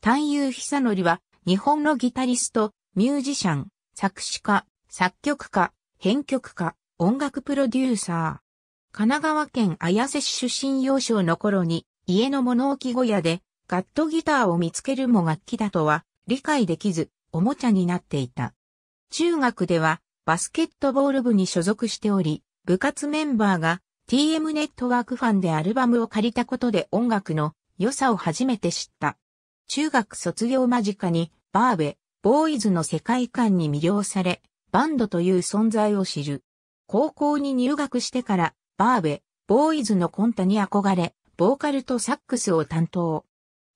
丹友久則は、日本のギタリスト、ミュージシャン、作詞家、作曲家、編曲家、音楽プロデューサー。神奈川県綾瀬市出身幼少の頃に、家の物置小屋で、ガットギターを見つけるも楽器だとは、理解できず、おもちゃになっていた。中学では、バスケットボール部に所属しており、部活メンバーが TM ネットワークファンでアルバムを借りたことで音楽の良さを初めて知った。中学卒業間近に、バーベ、ボーイズの世界観に魅了され、バンドという存在を知る。高校に入学してから、バーベ、ボーイズのコンタに憧れ、ボーカルとサックスを担当。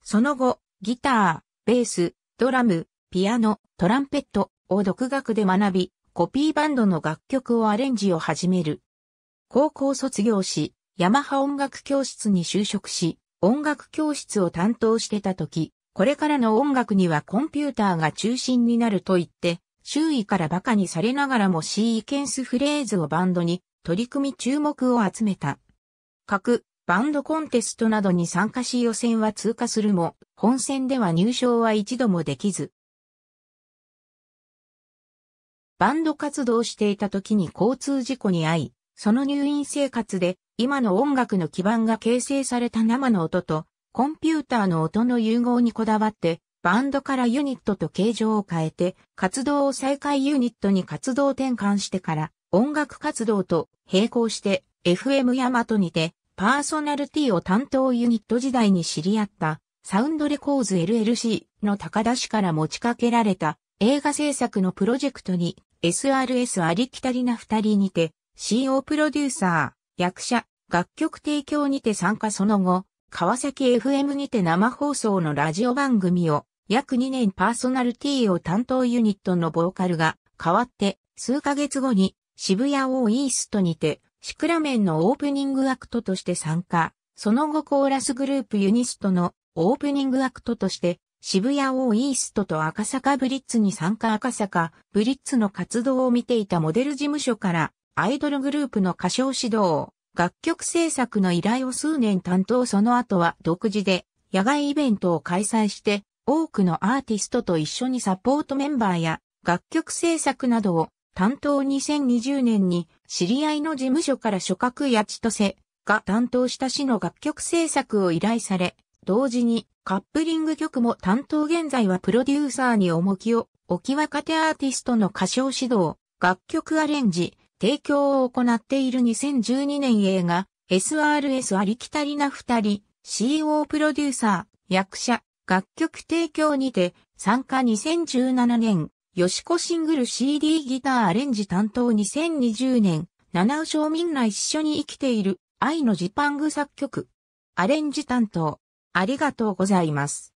その後、ギター、ベース、ドラム、ピアノ、トランペットを独学で学び、コピーバンドの楽曲をアレンジを始める。高校卒業し、ヤマハ音楽教室に就職し、音楽教室を担当してた時、これからの音楽にはコンピューターが中心になると言って、周囲から馬鹿にされながらもシーケンスフレーズをバンドに取り組み注目を集めた。各バンドコンテストなどに参加し予選は通過するも、本戦では入賞は一度もできず。バンド活動していた時に交通事故に遭い、その入院生活で今の音楽の基盤が形成された生の音とコンピューターの音の融合にこだわって、バンドからユニットと形状を変えて、活動を再開ユニットに活動転換してから、音楽活動と並行して、FM ヤマトにて、パーソナルテーを担当ユニット時代に知り合った、サウンドレコーズ LLC の高田氏から持ちかけられた映画制作のプロジェクトに SRS ありきたりな二人にて CO プロデューサー、役者、楽曲提供にて参加その後、川崎 FM にて生放送のラジオ番組を約2年パーソナルティーを担当ユニットのボーカルが変わって数ヶ月後に渋谷オーイーストにてシクラメンのオープニングアクトとして参加。その後コーラスグループユニストのオープニングアクトとして渋谷オーイーストと赤坂ブリッツに参加赤坂ブリッツの活動を見ていたモデル事務所からアイドルグループの歌唱指導楽曲制作の依頼を数年担当その後は独自で野外イベントを開催して多くのアーティストと一緒にサポートメンバーや楽曲制作などを担当2020年に知り合いの事務所から諸格や千歳が担当した市の楽曲制作を依頼され、同時にカップリング曲も担当現在はプロデューサーに重きを置き若手アーティストの歌唱指導、楽曲アレンジ、提供を行っている2012年映画 SRS ありきたりな二人 CO プロデューサー、役者、楽曲提供にて参加2017年吉子シングル CD ギターアレンジ担当2020年七尾正民ら一緒に生きている愛のジパング作曲アレンジ担当ありがとうございます。